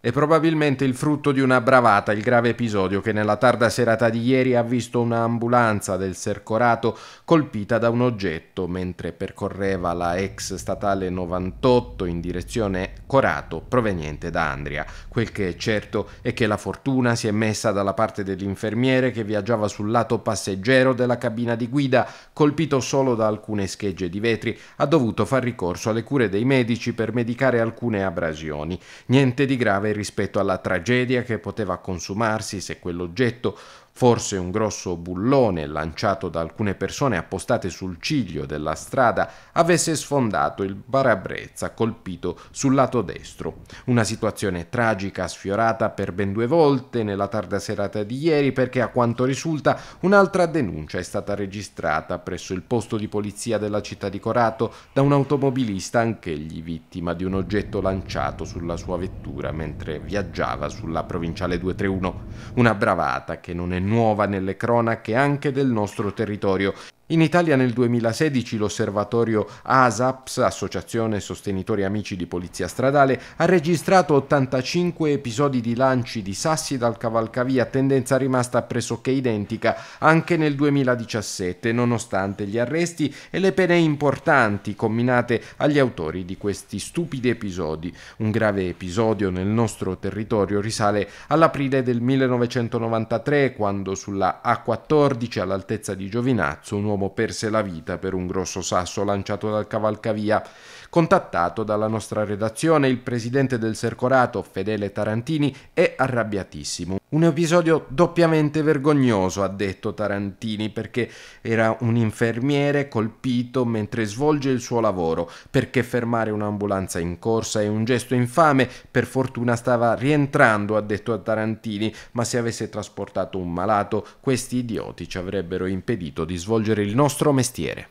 È probabilmente il frutto di una bravata il grave episodio che nella tarda serata di ieri ha visto un'ambulanza del Sercorato colpita da un oggetto mentre percorreva la ex statale 98 in direzione Corato proveniente da Andria. Quel che è certo è che la fortuna si è messa dalla parte dell'infermiere che viaggiava sul lato passeggero della cabina di guida, colpito solo da alcune schegge di vetri, ha dovuto far ricorso alle cure dei medici per medicare alcune abrasioni. Niente di grave rispetto alla tragedia che poteva consumarsi se quell'oggetto forse un grosso bullone lanciato da alcune persone appostate sul ciglio della strada avesse sfondato il barabrezza colpito sul lato destro. Una situazione tragica sfiorata per ben due volte nella tarda serata di ieri perché a quanto risulta un'altra denuncia è stata registrata presso il posto di polizia della città di Corato da un automobilista anch'egli vittima di un oggetto lanciato sulla sua vettura mentre viaggiava sulla provinciale 231. Una bravata che non è nuova nelle cronache anche del nostro territorio. In Italia nel 2016 l'osservatorio ASAPS, Associazione Sostenitori Amici di Polizia Stradale, ha registrato 85 episodi di lanci di sassi dal cavalcavia, tendenza rimasta pressoché identica anche nel 2017, nonostante gli arresti e le pene importanti comminate agli autori di questi stupidi episodi. Un grave episodio nel nostro territorio risale all'aprile del 1993, quando sulla A14 all'altezza di Giovinazzo un uomo uomo perse la vita per un grosso sasso lanciato dal cavalcavia Contattato dalla nostra redazione, il presidente del Sercorato, Fedele Tarantini, è arrabbiatissimo. Un episodio doppiamente vergognoso, ha detto Tarantini, perché era un infermiere colpito mentre svolge il suo lavoro, perché fermare un'ambulanza in corsa è un gesto infame, per fortuna stava rientrando, ha detto a Tarantini, ma se avesse trasportato un malato, questi idioti ci avrebbero impedito di svolgere il nostro mestiere.